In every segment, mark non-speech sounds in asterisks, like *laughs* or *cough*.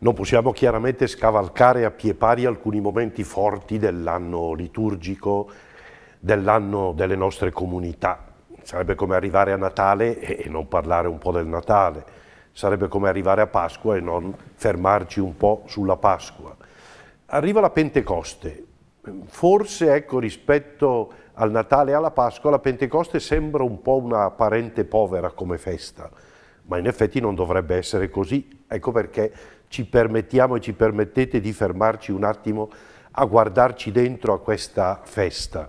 Non possiamo chiaramente scavalcare a pie pari alcuni momenti forti dell'anno liturgico, dell'anno delle nostre comunità. Sarebbe come arrivare a Natale e non parlare un po' del Natale, sarebbe come arrivare a Pasqua e non fermarci un po' sulla Pasqua. Arriva la Pentecoste, forse ecco, rispetto al Natale e alla Pasqua la Pentecoste sembra un po' una parente povera come festa, ma in effetti non dovrebbe essere così. Ecco perché ci permettiamo e ci permettete di fermarci un attimo a guardarci dentro a questa festa.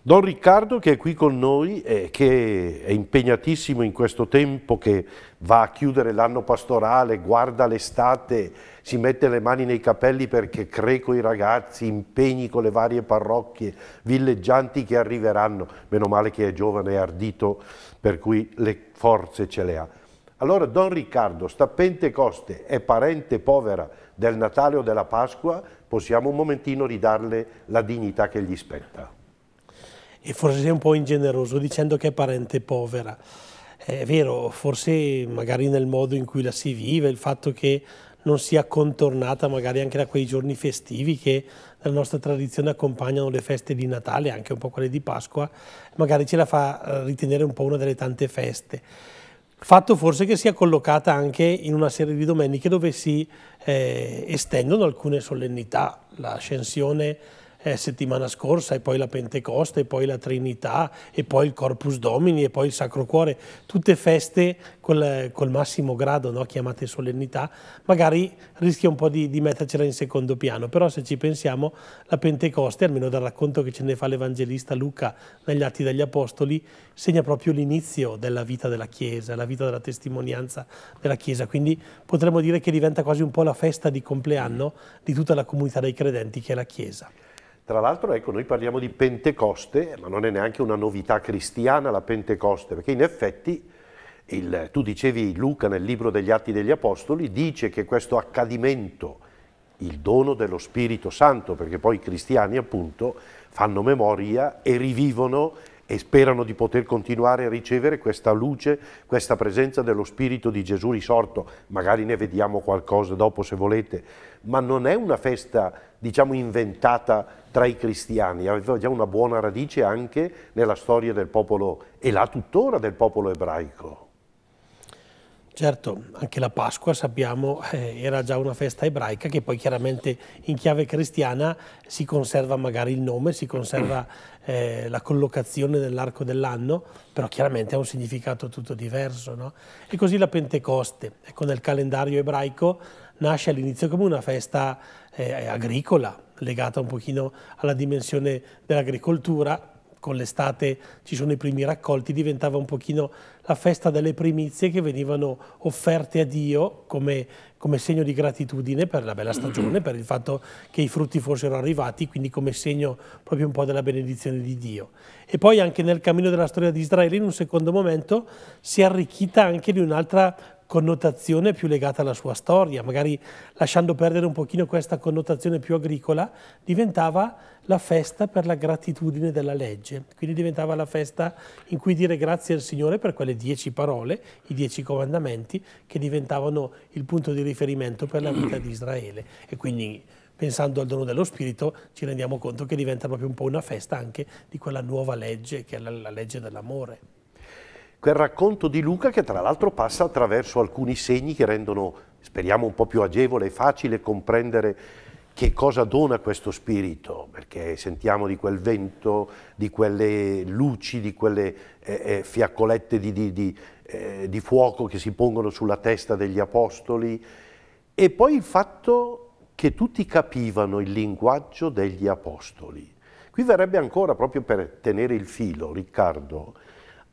Don Riccardo che è qui con noi e che è impegnatissimo in questo tempo che va a chiudere l'anno pastorale, guarda l'estate, si mette le mani nei capelli perché cree con i ragazzi, impegni con le varie parrocchie, villeggianti che arriveranno, meno male che è giovane e ardito per cui le forze ce le ha. Allora Don Riccardo, sta Pentecoste, è parente povera del Natale o della Pasqua, possiamo un momentino ridarle la dignità che gli spetta. E forse sei un po' ingeneroso dicendo che è parente povera. È vero, forse magari nel modo in cui la si vive, il fatto che non sia contornata magari anche da quei giorni festivi che nella nostra tradizione accompagnano le feste di Natale, anche un po' quelle di Pasqua, magari ce la fa eh, ritenere un po' una delle tante feste. Fatto forse che sia collocata anche in una serie di domeniche dove si eh, estendono alcune solennità, l'ascensione eh, settimana scorsa e poi la Pentecoste e poi la Trinità e poi il Corpus Domini e poi il Sacro Cuore, tutte feste col, col massimo grado, no? chiamate solennità, magari rischia un po' di, di mettercela in secondo piano, però se ci pensiamo la Pentecoste, almeno dal racconto che ce ne fa l'Evangelista Luca negli Atti degli Apostoli, segna proprio l'inizio della vita della Chiesa, la vita della testimonianza della Chiesa, quindi potremmo dire che diventa quasi un po' la festa di compleanno di tutta la comunità dei credenti che è la Chiesa. Tra l'altro, ecco, noi parliamo di Pentecoste, ma non è neanche una novità cristiana la Pentecoste, perché in effetti, il, tu dicevi Luca nel libro degli Atti degli Apostoli, dice che questo accadimento, il dono dello Spirito Santo, perché poi i cristiani appunto fanno memoria e rivivono e sperano di poter continuare a ricevere questa luce, questa presenza dello Spirito di Gesù risorto. Magari ne vediamo qualcosa dopo se volete, ma non è una festa, diciamo, inventata tra i cristiani, aveva già una buona radice anche nella storia del popolo, e la tuttora del popolo ebraico. Certo, anche la Pasqua sappiamo eh, era già una festa ebraica che poi chiaramente in chiave cristiana si conserva magari il nome, si conserva mm. eh, la collocazione nell'arco dell'anno, però chiaramente ha un significato tutto diverso. No? E così la Pentecoste, ecco, nel calendario ebraico nasce all'inizio come una festa eh, agricola, legata un pochino alla dimensione dell'agricoltura, con l'estate ci sono i primi raccolti, diventava un pochino la festa delle primizie che venivano offerte a Dio come, come segno di gratitudine per la bella stagione, per il fatto che i frutti fossero arrivati, quindi come segno proprio un po' della benedizione di Dio. E poi anche nel cammino della storia di Israele, in un secondo momento, si è arricchita anche di un'altra connotazione più legata alla sua storia, magari lasciando perdere un pochino questa connotazione più agricola, diventava la festa per la gratitudine della legge, quindi diventava la festa in cui dire grazie al Signore per quelle dieci parole, i dieci comandamenti, che diventavano il punto di riferimento per la vita di Israele. E quindi pensando al dono dello Spirito, ci rendiamo conto che diventa proprio un po' una festa anche di quella nuova legge che è la, la legge dell'amore quel racconto di Luca che tra l'altro passa attraverso alcuni segni che rendono, speriamo, un po' più agevole e facile comprendere che cosa dona questo spirito, perché sentiamo di quel vento, di quelle luci, di quelle eh, eh fiaccolette di, di, di, eh, di fuoco che si pongono sulla testa degli apostoli, e poi il fatto che tutti capivano il linguaggio degli apostoli. Qui verrebbe ancora, proprio per tenere il filo, Riccardo,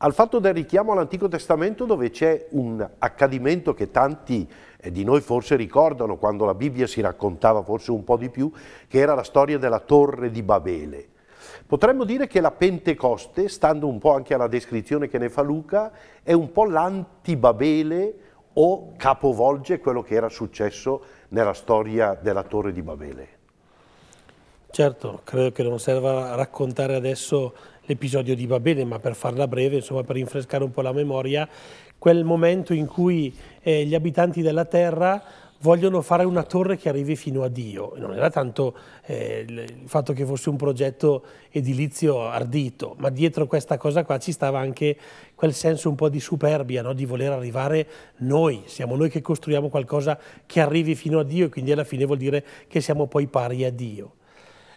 al fatto del richiamo all'Antico Testamento dove c'è un accadimento che tanti eh, di noi forse ricordano quando la Bibbia si raccontava forse un po' di più, che era la storia della torre di Babele. Potremmo dire che la Pentecoste, stando un po' anche alla descrizione che ne fa Luca, è un po' l'antibabele o capovolge quello che era successo nella storia della torre di Babele. Certo, credo che non serva raccontare adesso l'episodio di Va ma per farla breve, insomma per rinfrescare un po' la memoria, quel momento in cui eh, gli abitanti della Terra vogliono fare una torre che arrivi fino a Dio. Non era tanto eh, il fatto che fosse un progetto edilizio ardito, ma dietro questa cosa qua ci stava anche quel senso un po' di superbia, no? di voler arrivare noi, siamo noi che costruiamo qualcosa che arrivi fino a Dio e quindi alla fine vuol dire che siamo poi pari a Dio.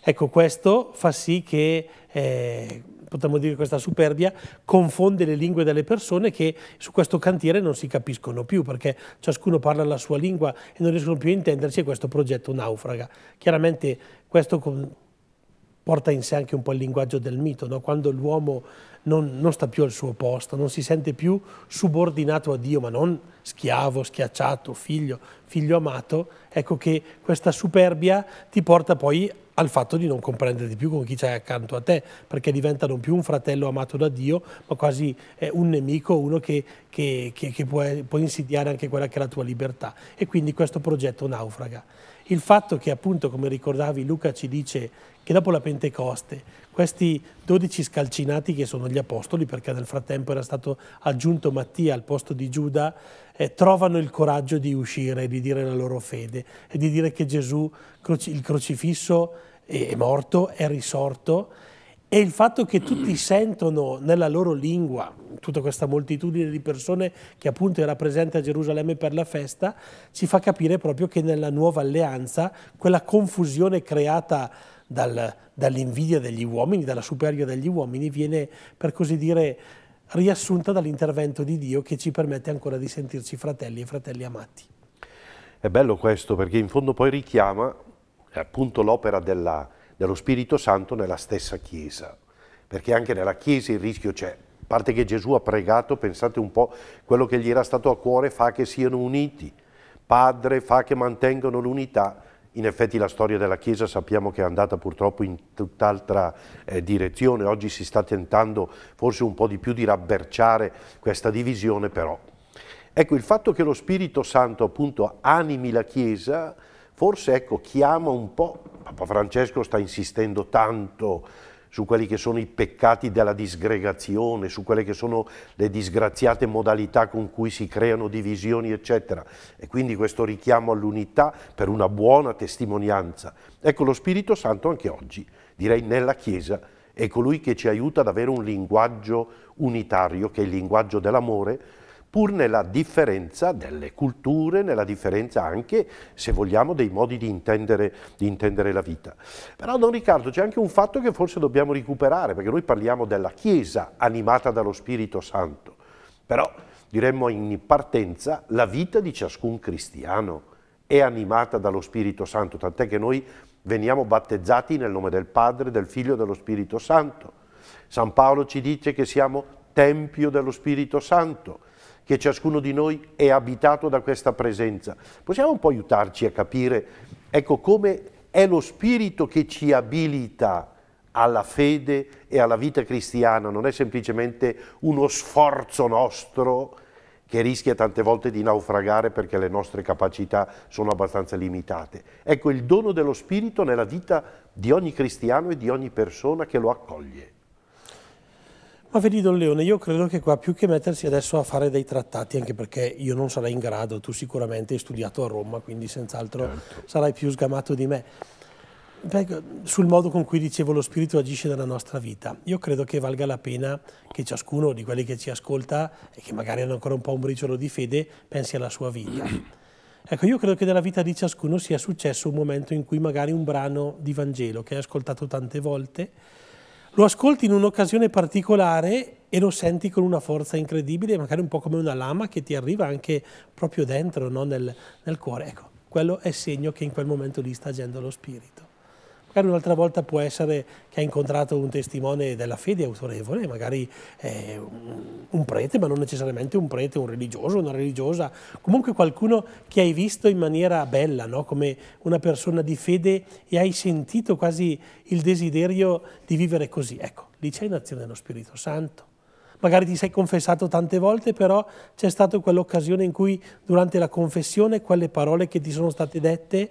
Ecco, questo fa sì che... Eh, potremmo dire questa superbia, confonde le lingue delle persone che su questo cantiere non si capiscono più perché ciascuno parla la sua lingua e non riescono più a intendersi e questo progetto naufraga. Chiaramente questo porta in sé anche un po' il linguaggio del mito, no? quando l'uomo non, non, sta più al suo posto, non si sente più subordinato a Dio, ma non schiavo, schiacciato, figlio, figlio amato, ecco che questa superbia ti porta poi a al fatto di non comprendere di più con chi c'è accanto a te, perché diventa non più un fratello amato da Dio, ma quasi eh, un nemico, uno che, che, che, che può, può, insidiare anche quella che è la tua libertà. E quindi questo progetto naufraga. Il fatto che appunto, come ricordavi, Luca ci dice che dopo la Pentecoste, questi dodici scalcinati che sono gli apostoli, perché nel frattempo era stato aggiunto Mattia al posto di Giuda, eh, trovano il coraggio di uscire di dire la loro fede e di dire che Gesù, il crocifisso, è morto, è risorto e il fatto che tutti sentono nella loro lingua, tutta questa moltitudine di persone che appunto era presente a Gerusalemme per la festa, ci fa capire proprio che nella nuova alleanza quella confusione creata dal, dall'invidia degli uomini, dalla superbia degli uomini, viene per così dire riassunta dall'intervento di Dio che ci permette ancora di sentirci fratelli e fratelli amati. È bello questo perché in fondo poi richiama appunto l'opera della dello Spirito Santo nella stessa Chiesa, perché anche nella Chiesa il rischio c'è. A parte che Gesù ha pregato, pensate un po', quello che gli era stato a cuore fa che siano uniti, Padre fa che mantengano l'unità. In effetti la storia della Chiesa sappiamo che è andata purtroppo in tutt'altra eh, direzione, oggi si sta tentando forse un po' di più di rabberciare questa divisione però. Ecco, il fatto che lo Spirito Santo appunto animi la Chiesa forse ecco, chiama un po', Papa Francesco sta insistendo tanto su quelli che sono i peccati della disgregazione, su quelle che sono le disgraziate modalità con cui si creano divisioni, eccetera. E quindi questo richiamo all'unità per una buona testimonianza. Ecco lo Spirito Santo anche oggi, direi nella Chiesa, è colui che ci aiuta ad avere un linguaggio unitario, che è il linguaggio dell'amore, pur nella differenza delle culture, nella differenza anche, se vogliamo, dei modi di intendere, di intendere la vita. Però, Don Riccardo, c'è anche un fatto che forse dobbiamo recuperare, perché noi parliamo della Chiesa animata dallo Spirito Santo, però diremmo in partenza la vita di ciascun cristiano è animata dallo Spirito Santo, tant'è che noi veniamo battezzati nel nome del Padre, del Figlio e dello Spirito Santo. San Paolo ci dice che siamo tempio dello Spirito Santo, che ciascuno di noi è abitato da questa presenza. Possiamo un po' aiutarci a capire, ecco, come è lo spirito che ci abilita alla fede e alla vita cristiana, non è semplicemente uno sforzo nostro che rischia tante volte di naufragare perché le nostre capacità sono abbastanza limitate. Ecco il dono dello Spirito nella vita di ogni cristiano e di ogni persona che lo accoglie. Ma vedi Don Leone, io credo che qua più che mettersi adesso a fare dei trattati, anche perché io non sarei in grado, tu sicuramente hai studiato a Roma, quindi senz'altro certo. sarai più sgamato di me. Beh, sul modo con cui dicevo lo spirito agisce nella nostra vita, io credo che valga la pena che ciascuno di quelli che ci ascolta e che magari hanno ancora un po' un briciolo di fede pensi alla sua vita. *clears throat* Ecco, io credo che nella vita di ciascuno sia successo un momento in cui magari un brano di Vangelo che hai ascoltato tante volte lo ascolti in un'occasione particolare e lo senti con una forza incredibile, magari un po' come una lama che ti arriva anche proprio dentro, no? nel, nel cuore. Ecco, quello è segno che in quel momento lì sta agendo lo spirito. Magari un'altra volta può essere che ha incontrato un testimone della fede autorevole, magari eh, un prete, ma non necessariamente un prete, un religioso, una religiosa, comunque qualcuno che hai visto in maniera bella, no? come una persona di fede e hai sentito quasi il desiderio di vivere così. Ecco, lì c'è in azione lo Spirito Santo magari ti sei confessato tante volte, però c'è stata quell'occasione in cui durante la confessione quelle parole che ti sono state dette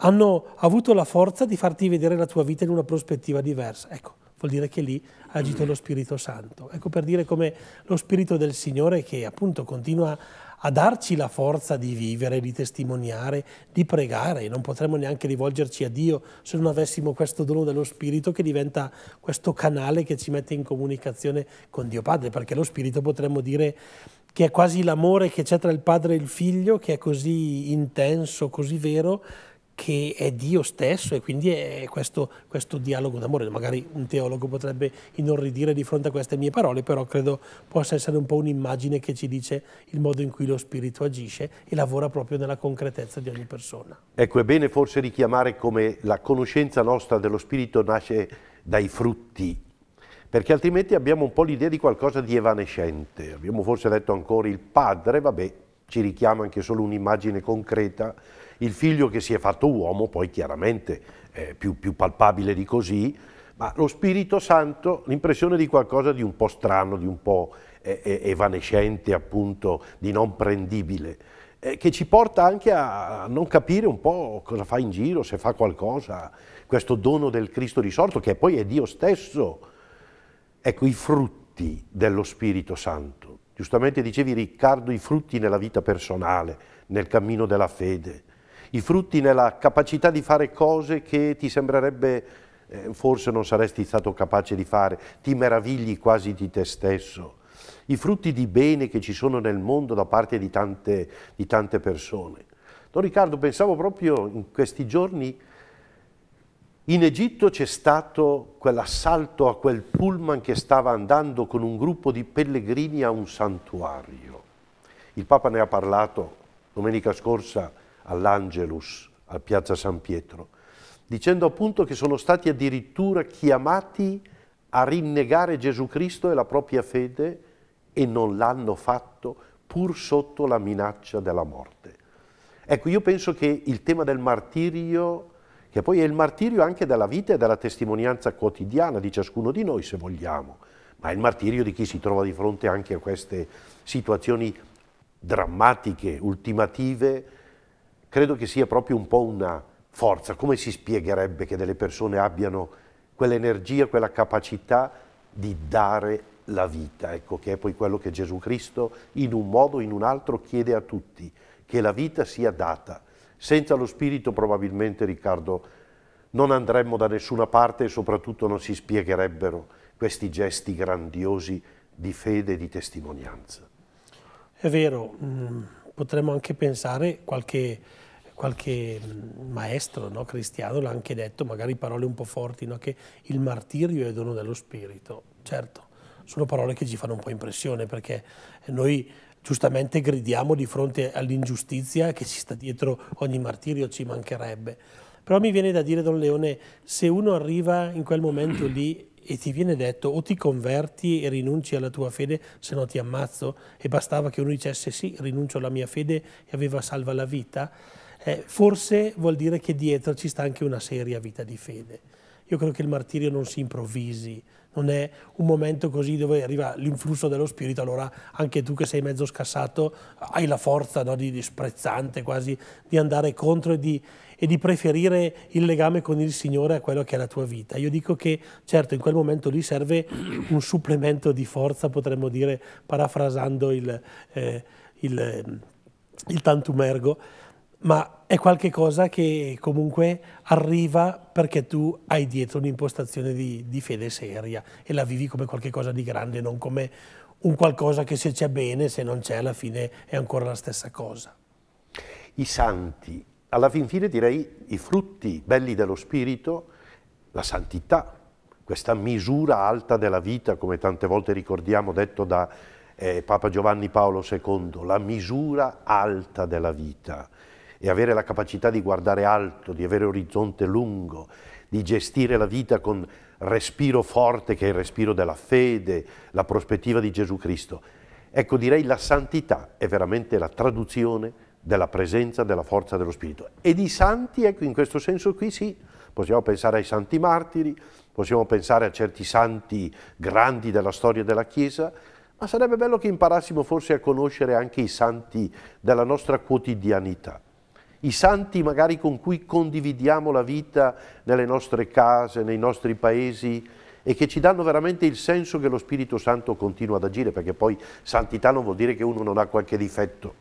hanno avuto la forza di farti vedere la tua vita in una prospettiva diversa. Ecco, vuol dire che lì ha agito lo Spirito Santo. Ecco per dire come lo Spirito del Signore che appunto continua a darci la forza di vivere, di testimoniare, di pregare. Non potremmo neanche rivolgerci a Dio se non avessimo questo dono dello Spirito che diventa questo canale che ci mette in comunicazione con Dio Padre, perché lo Spirito potremmo dire che è quasi l'amore che c'è tra il Padre e il Figlio, che è così intenso, così vero, che è Dio stesso e quindi è questo, questo dialogo d'amore. Magari un teologo potrebbe inorridire di fronte a queste mie parole, però credo possa essere un po' un'immagine che ci dice il modo in cui lo Spirito agisce e lavora proprio nella concretezza di ogni persona. Ecco, è bene forse richiamare come la conoscenza nostra dello Spirito nasce dai frutti, perché altrimenti abbiamo un po' l'idea di qualcosa di evanescente. Abbiamo forse detto ancora il Padre, vabbè, ci richiama anche solo un'immagine concreta, il figlio che si è fatto uomo, poi chiaramente è eh, più, più palpabile di così, ma lo Spirito Santo, l'impressione di qualcosa di un po' strano, di un po' eh, eh, evanescente, appunto, di non prendibile, che ci porta anche a non capire un po' cosa fa in giro, se fa qualcosa, questo dono del Cristo risorto, che poi è Dio stesso. Ecco, i frutti dello Spirito Santo. Giustamente dicevi Riccardo, i frutti nella vita personale, nel cammino della fede i frutti nella capacità di fare cose che ti sembrerebbe eh, forse non saresti stato capace di fare, ti meravigli quasi di te stesso, i frutti di bene che ci sono nel mondo da parte di tante, di tante persone. Don Riccardo, pensavo proprio in questi giorni, in Egitto c'è stato quell'assalto a quel pullman che stava andando con un gruppo di pellegrini a un santuario. Il Papa ne ha parlato domenica scorsa all'Angelus, a Piazza San Pietro, dicendo appunto che sono stati addirittura chiamati a rinnegare Gesù Cristo e la propria fede e non l'hanno fatto pur sotto la minaccia della morte. Ecco, io penso che il tema del martirio, che poi è il martirio anche della vita e della testimonianza quotidiana di ciascuno di noi, se vogliamo, ma è il martirio di chi si trova di fronte anche a queste situazioni drammatiche, ultimative, credo che sia proprio un po' una forza. Come si spiegherebbe che delle persone abbiano quell'energia, quella capacità di dare la vita, ecco, che è poi quello che Gesù Cristo in un modo o in un altro chiede a tutti, che la vita sia data. Senza lo Spirito probabilmente, Riccardo, non andremmo da nessuna parte e soprattutto non si spiegherebbero questi gesti grandiosi di fede e di testimonianza. È vero, mm, potremmo anche pensare qualche, qualche mm, maestro no, cristiano l'ha anche detto, magari parole un po' forti, no, che il martirio è dono dello spirito. Certo, sono parole che ci fanno un po' impressione perché noi giustamente gridiamo di fronte all'ingiustizia che ci sta dietro ogni martirio, ci mancherebbe. Però mi viene da dire, Don Leone, se uno arriva in quel momento lì e ti viene detto o ti converti e rinunci alla tua fede, se no ti ammazzo, e bastava che uno dicesse sì, rinuncio alla mia fede e aveva salva la vita, eh, forse vuol dire che dietro ci sta anche una seria vita di fede. Io credo che il martirio non si improvvisi, non è un momento così dove arriva l'influsso dello spirito, allora anche tu che sei mezzo scassato hai la forza no, di, di sprezzante quasi di andare contro e di, e di preferire il legame con il Signore a quello che è la tua vita. Io dico che certo in quel momento lì serve un supplemento di forza, potremmo dire, parafrasando il, eh, il, il tantumergo, ma è qualcosa che comunque arriva perché tu hai dietro un'impostazione di, di, fede seria e la vivi come qualcosa di grande, non come un qualcosa che se c'è bene, se non c'è alla fine è ancora la stessa cosa. I santi, alla fin fine direi i frutti belli dello spirito, la santità, questa misura alta della vita, come tante volte ricordiamo detto da eh, Papa Giovanni Paolo II, la misura alta della vita e avere la capacità di guardare alto, di avere orizzonte lungo, di gestire la vita con respiro forte che è il respiro della fede, la prospettiva di Gesù Cristo. Ecco, direi la santità è veramente la traduzione della presenza, della forza dello Spirito. E di santi, ecco, in questo senso qui sì, possiamo pensare ai santi martiri, possiamo pensare a certi santi grandi della storia della Chiesa, ma sarebbe bello che imparassimo forse a conoscere anche i santi della nostra quotidianità i santi magari con cui condividiamo la vita nelle nostre case, nei nostri paesi e che ci danno veramente il senso che lo Spirito Santo continua ad agire, perché poi santità non vuol dire che uno non ha qualche difetto,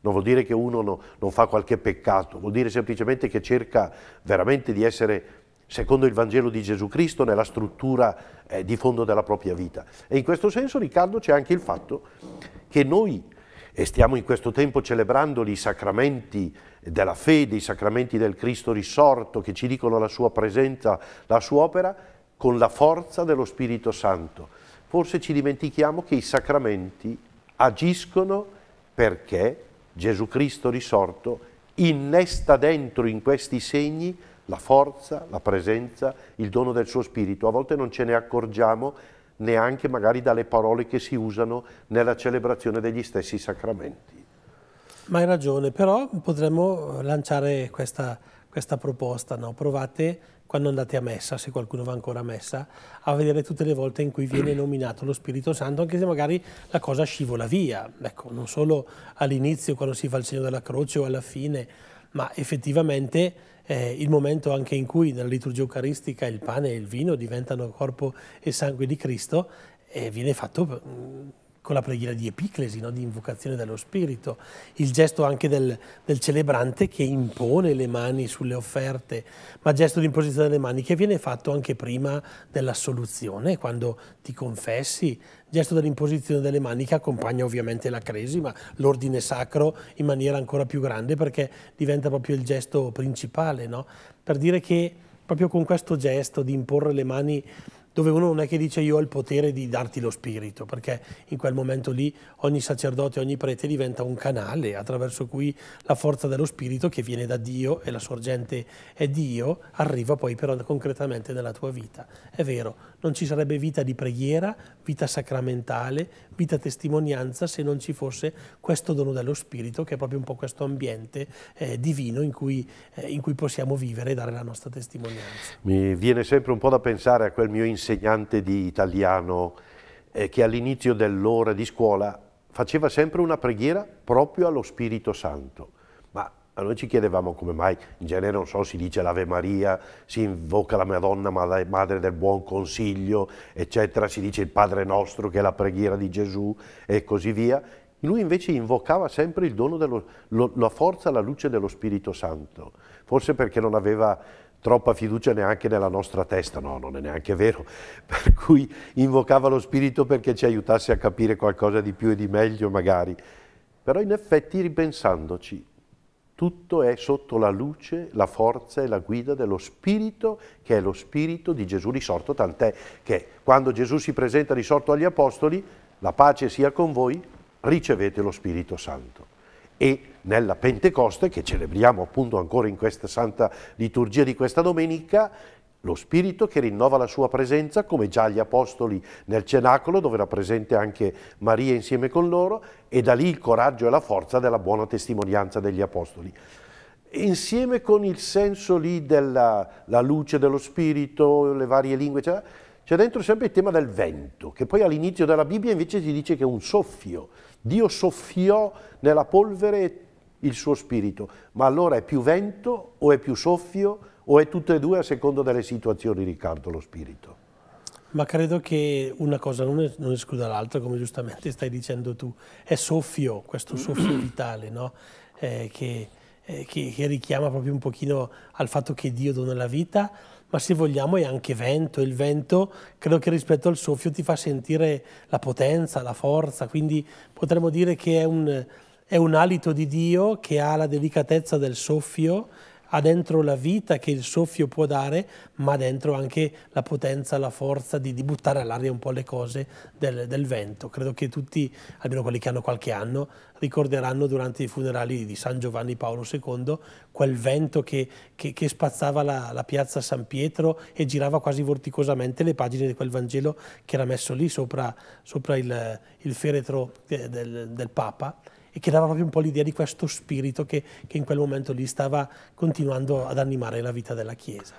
non vuol dire che uno no, non fa qualche peccato, vuol dire semplicemente che cerca veramente di essere secondo il Vangelo di Gesù Cristo nella struttura eh, di fondo della propria vita. E in questo senso, Riccardo, c'è anche il fatto che noi e stiamo in questo tempo celebrando i sacramenti della fede, i sacramenti del Cristo risorto che ci dicono la sua presenza, la sua opera, con la forza dello Spirito Santo. Forse ci dimentichiamo che i sacramenti agiscono perché Gesù Cristo risorto innesta dentro in questi segni la forza, la presenza, il dono del suo spirito. A volte non ce ne accorgiamo neanche magari dalle parole che si usano nella celebrazione degli stessi sacramenti. Ma hai ragione, però potremmo eh, lanciare questa, questa proposta, no? provate quando andate a messa, se qualcuno va ancora a messa, a vedere tutte le volte in cui viene *clears throat* nominato lo Spirito Santo, anche se magari la cosa scivola via, ecco, non solo all'inizio quando si fa il segno della croce o alla fine, ma effettivamente eh, il momento anche in cui nella liturgia eucaristica il pane e il vino diventano corpo e sangue di Cristo eh, viene fatto mm, con la preghiera di epiclesi, no? di invocazione dello spirito, il gesto anche del, del, celebrante che impone le mani sulle offerte, ma gesto di imposizione delle mani che viene fatto anche prima dell'assoluzione, quando ti confessi, gesto dell'imposizione delle mani che accompagna ovviamente la cresima, l'ordine sacro in maniera ancora più grande perché diventa proprio il gesto principale, no? per dire che proprio con questo gesto di imporre le mani dove uno non è che dice io ho il potere di darti lo spirito, perché in quel momento lì ogni sacerdote, ogni prete diventa un canale attraverso cui la forza dello spirito che viene da Dio e la sorgente è Dio, arriva poi però concretamente nella tua vita. È vero, non ci sarebbe vita di preghiera, vita sacramentale, vita testimonianza se non ci fosse questo dono dello Spirito che è proprio un po' questo ambiente eh, divino in cui, eh, in cui possiamo vivere e dare la nostra testimonianza. Mi viene sempre un po' da pensare a quel mio insegnante di italiano eh, che all'inizio dell'ora di scuola faceva sempre una preghiera proprio allo Spirito Santo a noi ci chiedevamo come mai, in genere non so, si dice l'Ave Maria, si invoca la Madonna, Madre del Buon Consiglio, eccetera, si dice il Padre Nostro che è la preghiera di Gesù e così via. Lui invece invocava sempre il dono, dello, lo, la forza, la luce dello Spirito Santo, forse perché non aveva troppa fiducia neanche nella nostra testa, no, non è neanche vero, *laughs* per cui invocava lo Spirito perché ci aiutasse a capire qualcosa di più e di meglio magari. Però in effetti ripensandoci, tutto è sotto la luce, la forza e la guida dello Spirito, che è lo Spirito di Gesù risorto, tant'è che quando Gesù si presenta risorto agli Apostoli, la pace sia con voi, ricevete lo Spirito Santo. E nella Pentecoste, che celebriamo appunto ancora in questa santa liturgia di questa domenica, lo Spirito che rinnova la sua presenza, come già gli Apostoli nel Cenacolo, dove era presente anche Maria insieme con loro, e da lì il coraggio e la forza della buona testimonianza degli Apostoli. Insieme con il senso lì della luce dello Spirito, le varie lingue, eccetera, c'è dentro sempre il tema del vento, che poi all'inizio della Bibbia invece si dice che è un soffio. Dio soffiò nella polvere il suo spirito, ma allora è più vento o è più soffio? o è tutte e due a seconda delle situazioni, Riccardo, lo spirito? Ma credo che una cosa non, è, non escluda l'altra, come giustamente stai dicendo tu. È soffio, questo soffio *clears throat* vitale, no? eh, che, eh, che, che, richiama proprio un pochino al fatto che Dio dona la vita, ma se vogliamo è anche vento. Il vento credo che rispetto al soffio ti fa sentire la potenza, la forza, quindi potremmo dire che è un, è un alito di Dio che ha la delicatezza del soffio ha dentro la vita che il soffio può dare, ma dentro anche la potenza, la forza di, di buttare all'aria un po' le cose del, del, vento. Credo che tutti, almeno quelli che hanno qualche anno, ricorderanno durante i funerali di San Giovanni Paolo II quel vento che, che, che spazzava la, la piazza San Pietro e girava quasi vorticosamente le pagine di quel Vangelo che era messo lì sopra, sopra il, il, feretro eh, del, del Papa e che dava proprio un po' l'idea di questo spirito che, che in quel momento lì stava continuando ad animare la vita della Chiesa.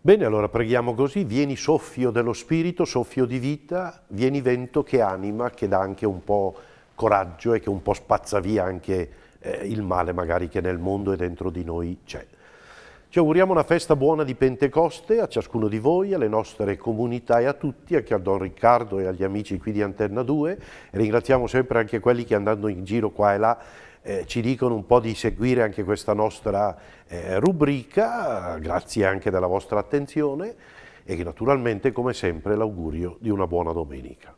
Bene, allora preghiamo così, vieni soffio dello spirito, soffio di vita, vieni vento che anima, che dà anche un po' coraggio e che un po' spazza via anche eh, il male magari che nel mondo e dentro di noi c'è. Ci auguriamo una festa buona di Pentecoste a ciascuno di voi, alle nostre comunità e a tutti, anche a Don Riccardo e agli amici qui di Antenna 2. Ringraziamo sempre anche quelli che andando in giro qua e là eh, ci dicono un po' di seguire anche questa nostra eh, rubrica, grazie anche della vostra attenzione e naturalmente come sempre l'augurio di una buona domenica.